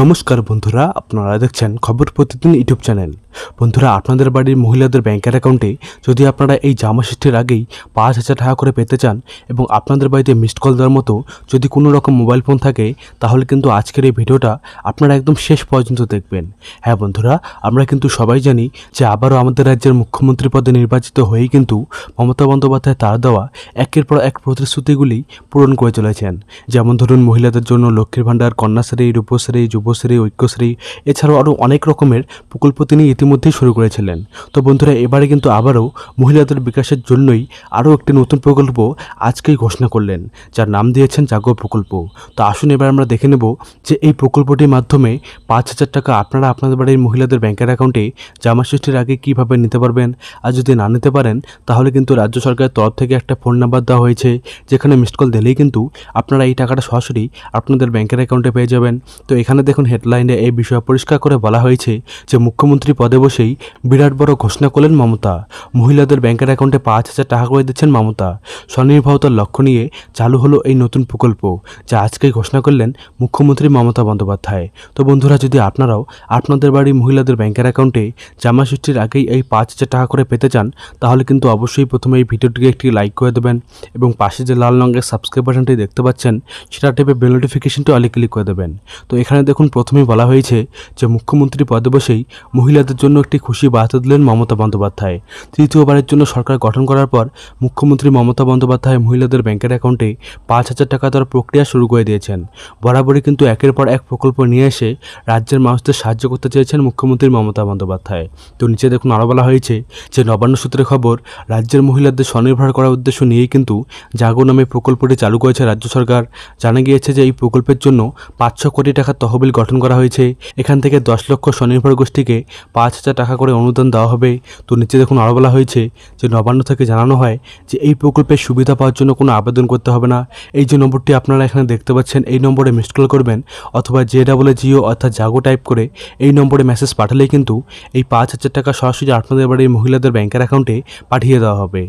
নমস্কার বন্ধুরা আপনারা দেখছেন খবর প্রতিদিন ইউটিউব চ্যানেল বন্ধুরা আপনাদের বাড়ির মহিলাদের ব্যাংকের অ্যাকাউন্টে যদি আপনারা এই জামা ষষ্ঠীর আগেই পাঁচ হাজার টাকা করে পেতে চান এবং আপনাদের বাড়িতে মিসড কল দেওয়ার মতো যদি কোনো রকম মোবাইল ফোন থাকে তাহলে কিন্তু আজকের এই ভিডিওটা আপনারা একদম শেষ পর্যন্ত দেখবেন হ্যাঁ বন্ধুরা আমরা কিন্তু সবাই জানি যে আবারও আমাদের রাজ্যের মুখ্যমন্ত্রী পদে নির্বাচিত হয়েই কিন্তু মমতা বন্দ্যোপাধ্যায় তার দেওয়া একের পর এক প্রতিশ্রুতিগুলি পূরণ করে চলেছেন যেমন ধরুন মহিলাদের জন্য লক্ষ্মীর ভাণ্ডার কন্যাশ্রী রূপশ্রী যুবশ্রী ঐক্যশ্রী এছাড়াও আরও অনেক রকমের প্রকল্প তিনি ইতি ইতিমধ্যেই শুরু করেছিলেন তো বন্ধুরা এবারে কিন্তু আবারও মহিলাদের বিকাশের জন্যই আরও একটি নতুন প্রকল্প আজকেই ঘোষণা করলেন যার নাম দিয়েছেন জাগ্র প্রকল্প তো আসুন এবার আমরা দেখে নেব যে এই প্রকল্পটির মাধ্যমে পাঁচ হাজার টাকা আপনারা আপনাদের বাড়ির মহিলাদের ব্যাংকের অ্যাকাউন্টে জামা ষষ্ঠীর আগে কীভাবে নিতে পারবেন আর যদি না নিতে পারেন তাহলে কিন্তু রাজ্য সরকারের তরফ থেকে একটা ফোন নাম্বার দেওয়া হয়েছে যেখানে মিসড কল দিলেই কিন্তু আপনারা এই টাকাটা সরাসরি আপনাদের ব্যাংকের অ্যাকাউন্টে পেয়ে যাবেন তো এখানে দেখুন হেডলাইনে এই বিষয়ে পরিষ্কার করে বলা হয়েছে যে মুখ্যমন্ত্রী পদে পদে বসেই বিরাট বড় ঘোষণা করলেন মমতা মহিলাদের ব্যাংকের অ্যাকাউন্টে পাঁচ হাজার টাকা করে দিচ্ছেন মমতা স্বনির্ভরতার লক্ষ্য নিয়ে চালু হলো এই নতুন প্রকল্প যা আজকেই ঘোষণা করলেন মুখ্যমন্ত্রী মমতা বন্দ্যোপাধ্যায় তো বন্ধুরা যদি আপনারাও আপনাদের বাড়ির মহিলাদের ব্যাংকের অ্যাকাউন্টে জামা ষষ্ঠীর আগেই এই পাঁচ হাজার টাকা করে পেতে চান তাহলে কিন্তু অবশ্যই প্রথমে এই ভিডিওটিকে একটি লাইক করে দেবেন এবং পাশে যে লাল রঙের সাবস্ক্রাইব বাটনটি দেখতে পাচ্ছেন সেটা টেপে বেল নোটিফিকেশনটি অলে ক্লিক করে দেবেন তো এখানে দেখুন প্রথমেই বলা হয়েছে যে মুখ্যমন্ত্রী পদে বসেই মহিলাদের জন্য একটি খুশি বার্তা দিলেন মমতা বন্দ্যোপাধ্যায় তৃতীয়বারের জন্য সরকার গঠন করার পর মুখ্যমন্ত্রী মমতা বন্দ্যোপাধ্যায় মহিলাদের ব্যাংকের অ্যাকাউন্টে পাঁচ হাজার টাকা দেওয়ার প্রক্রিয়া শুরু করে দিয়েছেন বরাবরই কিন্তু একের পর এক প্রকল্প নিয়ে এসে রাজ্যের মানুষদের সাহায্য করতে চেয়েছেন মুখ্যমন্ত্রী মমতা বন্দ্যোপাধ্যায় তো নিচে দেখুন আরও বলা হয়েছে যে নবান্ন সূত্রে খবর রাজ্যের মহিলাদের স্বনির্ভর করার উদ্দেশ্য নিয়েই কিন্তু জাগো নামে প্রকল্পটি চালু করেছে রাজ্য সরকার জানা গিয়েছে যে এই প্রকল্পের জন্য পাঁচশো কোটি টাকার তহবিল গঠন করা হয়েছে এখান থেকে দশ লক্ষ স্বনির্ভর গোষ্ঠীকে পাঁচ পাঁচ হাজার টাকা করে অনুদান দেওয়া হবে তো নিচে দেখুন আরও বলা হয়েছে যে নবান্ন থেকে জানানো হয় যে এই প্রকল্পের সুবিধা পাওয়ার জন্য কোনো আবেদন করতে হবে না এই যে নম্বরটি আপনারা এখানে দেখতে পাচ্ছেন এই নম্বরে মিসড কল করবেন অথবা জে ডাবল জিও অর্থাৎ জাগো টাইপ করে এই নম্বরে মেসেজ পাঠালেই কিন্তু এই পাঁচ হাজার টাকা সরাসরি আপনাদের বাড়ির মহিলাদের ব্যাংকের অ্যাকাউন্টে পাঠিয়ে দেওয়া হবে